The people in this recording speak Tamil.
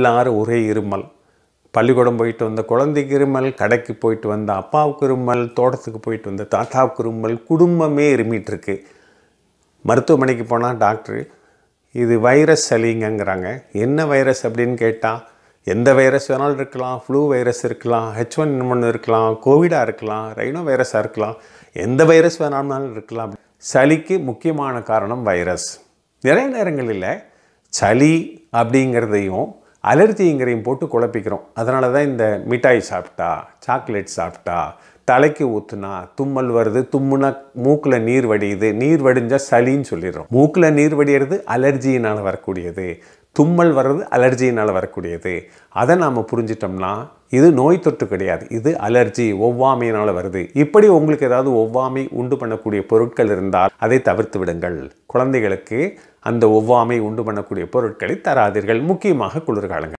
எல்லாரும் ஒரே இருமல் பள்ளிக்கூடம் போயிட்டு வந்த குழந்தைக்கு இருமல் கடைக்கு போயிட்டு வந்த அப்பாவுக்கு இருமல் தோட்டத்துக்கு போயிட்டு வந்த தாத்தாவுக்கு இருமல் குடும்பமே இருமிட்டுருக்கு மருத்துவமனைக்கு போனால் டாக்டர் இது வைரஸ் சளிங்கிறாங்க என்ன வைரஸ் அப்படின்னு கேட்டால் எந்த வைரஸ் வேணாலும் இருக்கலாம் ஃப்ளூ வைரஸ் இருக்கலாம் ஹெச் ஒன் ஒன்று இருக்கலாம் கோவிடாக இருக்கலாம் ரைனோ வைரஸாக இருக்கலாம் எந்த வைரஸ் வேணாலும் இருக்கலாம் சளிக்கு முக்கியமான காரணம் வைரஸ் நிறைய நேரங்களில் சளி அப்படிங்கிறதையும் அலர்ஜிங்கிறையும் போட்டு குழப்பிக்கிறோம் அதனால தான் இந்த மிட்டாய் சாப்பிட்டா சாக்லேட் சாப்பிட்டா தலைக்கு ஊற்றுனா தும்மல் வருது தும்முனா மூக்கில் நீர் வடியுது நீர் வடிஞ்சால் சளின்னு சொல்லிடுறோம் மூக்கில் நீர் வடிகிறது அலர்ஜியினால் வரக்கூடியது தும்மல் வர்றது அலர்ஜினால் வரக்கூடியது அதை நாம் புரிஞ்சிட்டோம்னா இது நோய் தொற்று கிடையாது இது அலர்ஜி ஒவ்வாமையினால் வருது இப்படி உங்களுக்கு ஏதாவது ஒவ்வாமை உண்டு பண்ணக்கூடிய பொருட்கள் இருந்தால் அதை தவிர்த்து விடுங்கள் குழந்தைகளுக்கு அந்த ஒவ்வாமை உண்டு பண்ணக்கூடிய பொருட்களை தராதீர்கள் முக்கியமாக குளிர்காலங்கள்